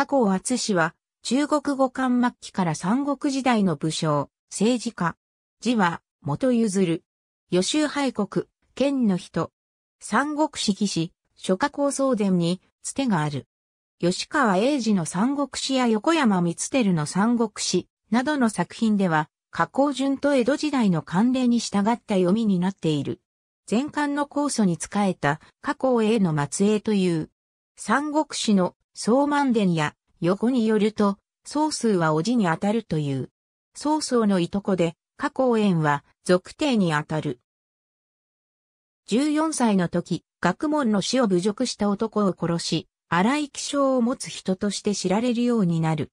加工厚氏は、中国語漢末期から三国時代の武将、政治家。字は、元譲る。予習敗国、県の人。三国志騎士、諸加工総伝に、つてがある。吉川英治の三国志や横山光輝の三国志などの作品では、加工順と江戸時代の慣例に従った読みになっている。前漢の酵素に仕えた加工への末裔という、三国志の総満伝や、横によると、総数は叔父にあたるという。曹操のいとこで、加工園は、属帝にあたる。14歳の時、学問の死を侮辱した男を殺し、荒い気性を持つ人として知られるようになる。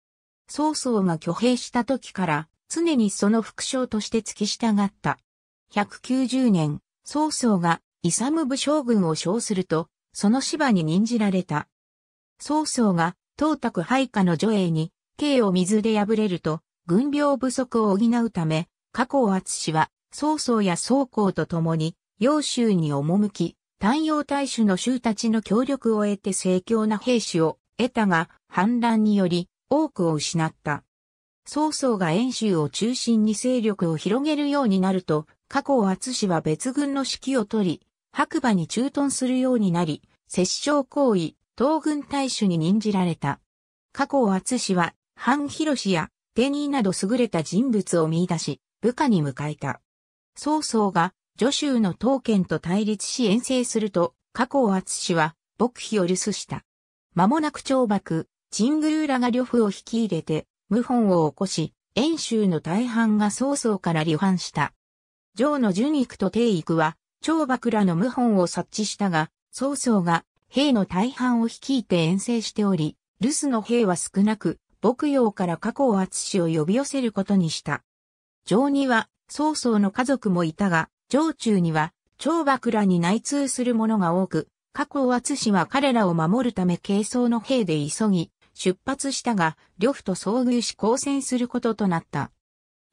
曹操が挙兵した時から、常にその副将として付き従った。190年、曹操が、イサム武将軍を称すると、その芝に任じられた。曹操が東卓配下の助英に、慶を水で破れると、軍病不足を補うため、加工厚は曹操や曹公と共に、揚州に赴き、単陽大主の衆たちの協力を得て盛況な兵士を得たが、反乱により多くを失った。曹操が遠州を中心に勢力を広げるようになると、加工厚は別軍の指揮を取り、白馬に駐屯するようになり、殺傷行為、東軍大主に任じられた。加工厚氏は、範広や天ニなど優れた人物を見出し、部下に迎えた。曹操が、助州の刀剣と対立し遠征すると、加工厚氏は、牧妃を留守した。間もなく長幕、チングルーラが呂布を引き入れて、謀反を起こし、遠州の大半が曹操から離反した。城の順育と定育は、長幕らの謀反を察知したが、曹操が兵の大半を率いて遠征しており、留守の兵は少なく、牧羊から加工厚氏を呼び寄せることにした。城には、曹操の家族もいたが、城中には、長幕らに内通する者が多く、加工厚氏は彼らを守るため軽装の兵で急ぎ、出発したが、呂布と遭遇し交戦することとなった。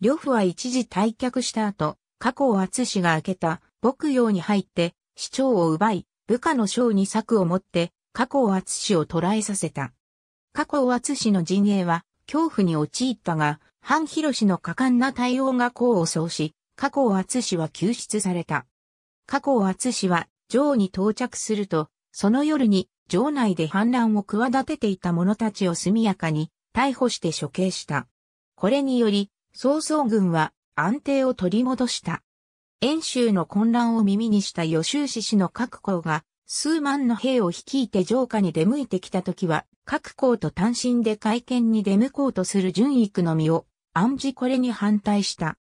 呂布は一時退却した後、加工厚氏が開けた牧羊に入って、市長を奪い、部下の将に策を持って、加工厚氏を捕らえさせた。加工厚氏の陣営は、恐怖に陥ったが、半広氏の果敢な対応が功を奏し、加工厚氏は救出された。加工厚氏は、城に到着すると、その夜に、城内で反乱を企てていた者たちを速やかに、逮捕して処刑した。これにより、曹操軍は安定を取り戻した。遠州の混乱を耳にした予習氏氏の各校が、数万の兵を率いて城下に出向いてきた時は、各校と単身で会見に出向こうとする位育の身を、暗示これに反対した。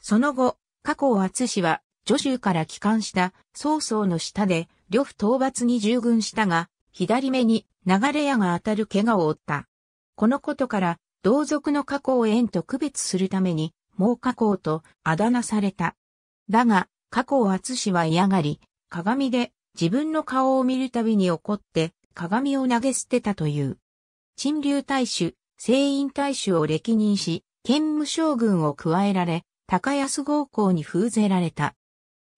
その後、加工厚氏は、助州から帰還した曹操の下で、呂布討伐に従軍したが、左目に流れ矢が当たる怪我を負った。このことから、同族の加工縁と区別するために、猛加工とあだ名された。だが、過去厚氏は嫌がり、鏡で自分の顔を見るたびに怒って鏡を投げ捨てたという。陳流大衆、聖院大衆を歴任し、兼務将軍を加えられ、高安豪校に封ぜられた。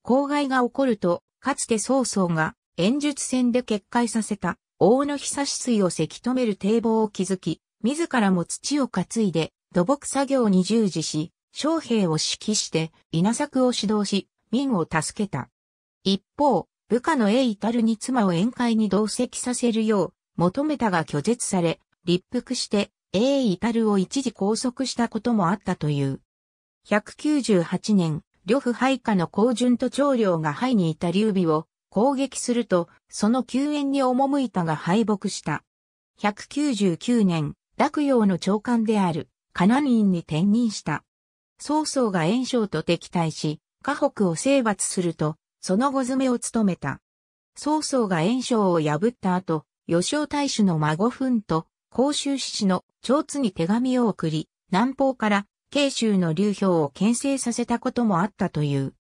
公害が起こると、かつて曹操が演術戦で決壊させた大野久水をせき止める堤防を築き、自らも土を担いで土木作業に従事し、将兵を指揮して稲作を指導し、民を助けた。一方、部下の栄至るに妻を宴会に同席させるよう求めたが拒絶され、立腹して栄至るを一時拘束したこともあったという。198年、呂布配下の高順と長領が廃にいた劉備を攻撃すると、その救援に赴いたが敗北した。199年、洛陽の長官である、カナニンに転任した。曹操が袁紹と敵対し、河北を征伐すると、その後詰めを務めた。曹操が袁紹を破った後、吉尾大使の孫奮と、甲州市の長津に手紙を送り、南方から慶州の劉氷を牽制させたこともあったという。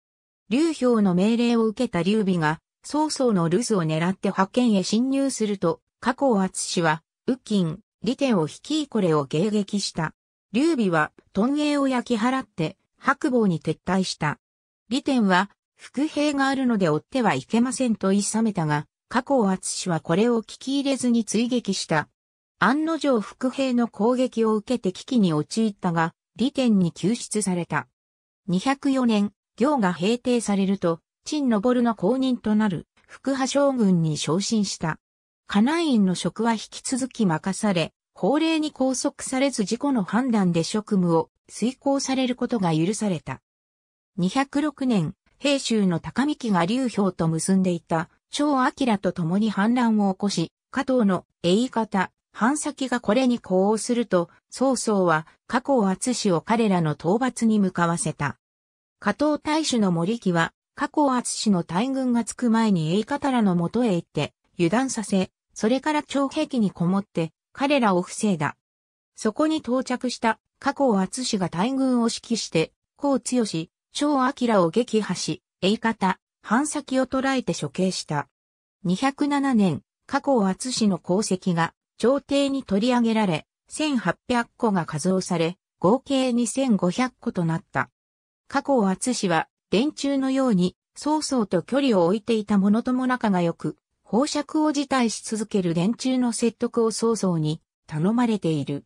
劉氷の命令を受けた劉備が、曹操の留守を狙って派遣へ侵入すると、加工厚氏は、右近、利天を率いこれを迎撃した。劉備は、屯営を焼き払って、白棒に撤退した。利天は、伏兵があるので追ってはいけませんと言い冷めたが、加工厚氏はこれを聞き入れずに追撃した。案の定伏兵の攻撃を受けて危機に陥ったが、利天に救出された。204年、行が平定されると、陳昇の後任となる、伏派将軍に昇進した。家内院の職は引き続き任され、法令に拘束されず自己の判断で職務を遂行されることが許された。206年、平州の高幹が劉氷と結んでいた、張明と共に反乱を起こし、加藤の栄方、反先がこれに呼応すると、曹操は加藤厚氏を彼らの討伐に向かわせた。加藤大使の森木は、加藤厚氏の大軍がつく前に栄方らの元へ行って、油断させ、それから長壁にこもって、彼らを防いだ。そこに到着した加工厚氏が大軍を指揮して、高強し、明を撃破し、A 型、半先を捉えて処刑した。207年、加工厚氏の功績が朝廷に取り上げられ、1800個が加増され、合計2500個となった。加工厚氏は、電柱のように、曹操と距離を置いていたものとも仲が良く、放射を辞退し続ける連中の説得を曹操に頼まれている。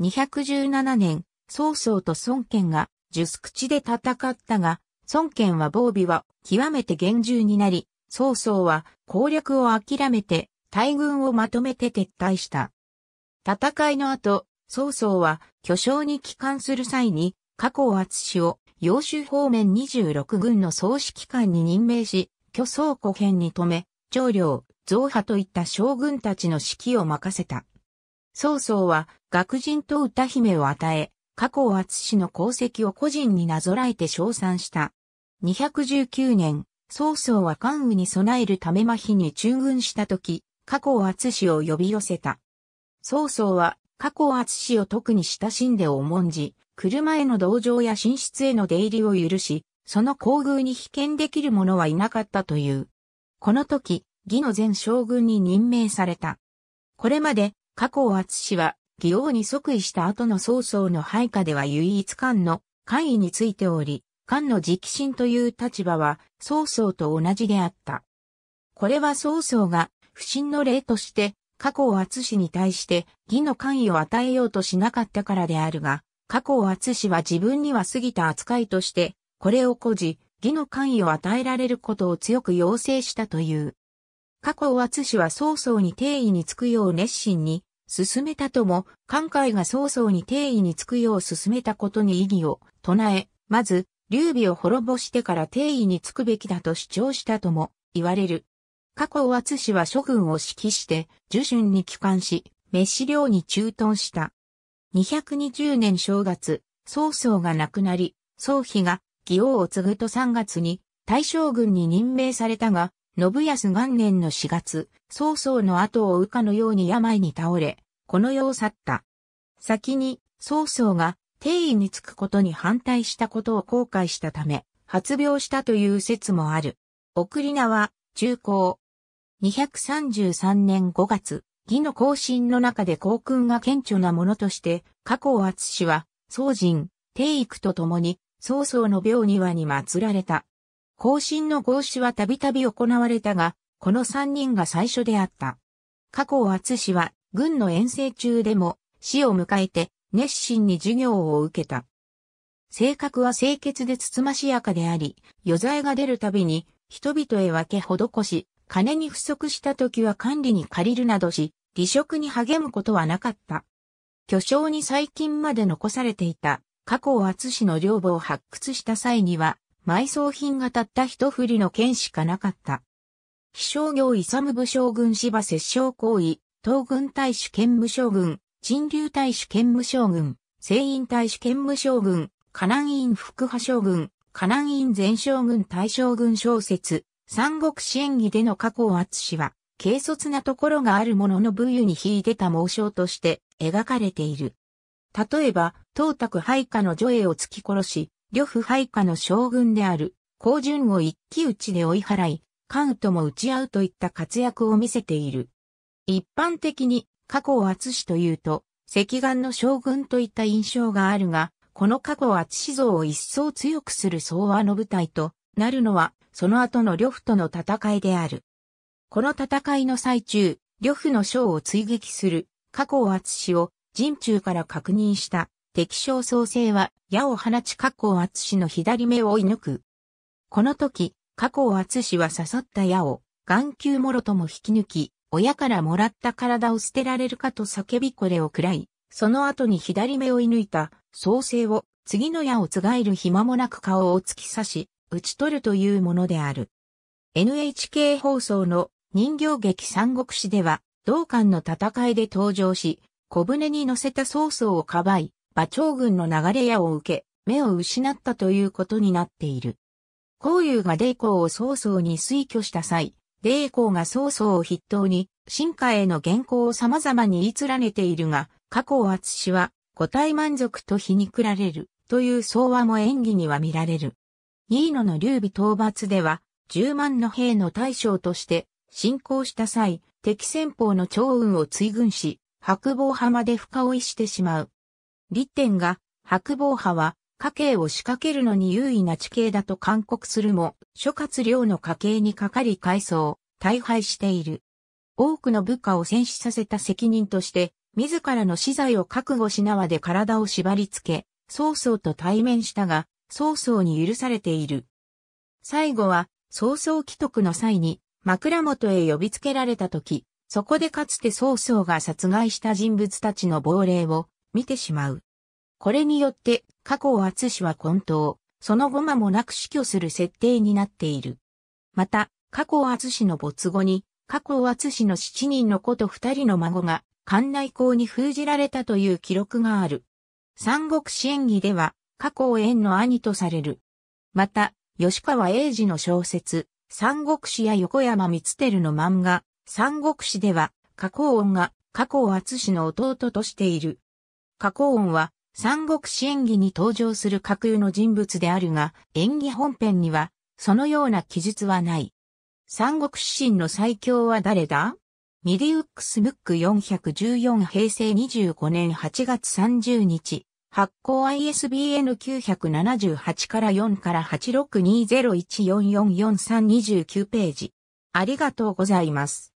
217年、曹操と孫権が術口で戦ったが、孫権は防備は極めて厳重になり、曹操は攻略を諦めて大軍をまとめて撤退した。戦いの後、曹操は巨匠に帰還する際に、加工厚氏を揚州方面26軍の総指揮官に任命し、巨匠古編に留め、長領、増派といった将軍たちの指揮を任せた。曹操は、学人と歌姫を与え、加工厚氏の功績を個人になぞらえて称賛した。219年、曹操は関羽に備えるため麻痺に駐軍した時、加工厚氏を呼び寄せた。曹操は、加工厚氏を特に親しんで重んじ、車への同情や寝室への出入りを許し、その厚遇に被験できる者はいなかったという。この時、義の前将軍に任命された。これまで、加工厚氏は、義王に即位した後の曹操の配下では唯一官の官位についており、官の直進という立場は曹操と同じであった。これは曹操が不信の例として、加工厚氏に対して義の官位を与えようとしなかったからであるが、加工厚氏は自分には過ぎた扱いとして、これを誇示、義の関与を与えられることを強く要請したという。過去を厚氏は曹操に定位につくよう熱心に進めたとも、関海が曹操に定位につくよう進めたことに意義を唱え、まず、劉備を滅ぼしてから定位につくべきだと主張したとも言われる。過去を厚氏は諸軍を指揮して、樹春に帰還し、死寮に駐屯した。220年正月、曹操が亡くなり、曹丕が義王を継ぐと3月に大将軍に任命されたが、信康元年の4月、曹操の後を追うかのように病に倒れ、この世を去った。先に曹操が定位につくことに反対したことを後悔したため、発病したという説もある。送り名は中高。233年5月、義の行進の中で航君が顕著なものとして、加工厚氏は、宋人、帝育と共に、曹操の廟にはに祀られた。後進の合祀はたびたび行われたが、この三人が最初であった。加工厚氏は、軍の遠征中でも、死を迎えて、熱心に授業を受けた。性格は清潔でつつましやかであり、余罪が出るたびに、人々へ分け施し、金に不足した時は管理に借りるなどし、離職に励むことはなかった。巨匠に最近まで残されていた加去厚氏の領母を発掘した際には、埋葬品がたった一振りの剣しかなかった。業。イサ勇武将軍芝摂政行為、東軍大使兼務将軍、陳流大使兼務将軍、聖院大使兼務将軍、河南院副派将軍、河南院前将軍大将軍小説、三国支援義での加去厚氏は、軽率なところがあるものの武勇に引いてた猛将として描かれている。例えば、東卓配下の女英を突き殺し、呂布配下の将軍である、高順を一騎打ちで追い払い、関羽とも打ち合うといった活躍を見せている。一般的に、過去を厚しというと、赤眼の将軍といった印象があるが、この過去を厚し像を一層強くする総和の舞台となるのは、その後の呂布との戦いである。この戦いの最中、呂布の将を追撃する、過去を厚しを、陣中から確認した敵将創生は矢を放ち加工厚の左目を追い抜く。この時、加工厚は刺さった矢を眼球もろとも引き抜き、親からもらった体を捨てられるかと叫びこれを喰らい、その後に左目を射抜いた創生を次の矢をつがえる暇もなく顔を突き刺し、打ち取るというものである。NHK 放送の人形劇三国志では、同館の戦いで登場し、小舟に乗せた曹操をかばい、馬長軍の流れ矢を受け、目を失ったということになっている。孔融が霊光を曹操に推挙した際、霊光が曹操を筆頭に、進化への原稿を様々に言い連ねているが、過去を厚は、個体満足と皮肉られる、という相和も演技には見られる。ニーノの劉備討伐では、十万の兵の大将として、進行した際、敵戦法の長雲を追軍し、白棒浜で深追いしてしまう。立点が、白暴派は、家計を仕掛けるのに優位な地形だと勧告するも、諸葛亮の家計にかかり改装、大敗している。多くの部下を戦死させた責任として、自らの死罪を覚悟し縄で体を縛り付け、曹操と対面したが、曹操に許されている。最後は、曹操帰徳の際に、枕元へ呼びつけられた時、そこでかつて曹操が殺害した人物たちの亡霊を、見てしまう。これによって、加工厚氏は混沌、その後間もなく死去する設定になっている。また、加工厚氏の没後に、加工厚氏の七人の子と二人の孫が、館内校に封じられたという記録がある。三国志演義では、加工縁の兄とされる。また、吉川英治の小説、三国志や横山光輝の漫画、三国志では、加工音が加工厚氏の弟としている。加工音は、三国志演技に登場する架空の人物であるが、演技本編には、そのような記述はない。三国志神の最強は誰だミディウックスムック414平成25年8月30日、発行 ISBN 978から4から86201444329ページ。ありがとうございます。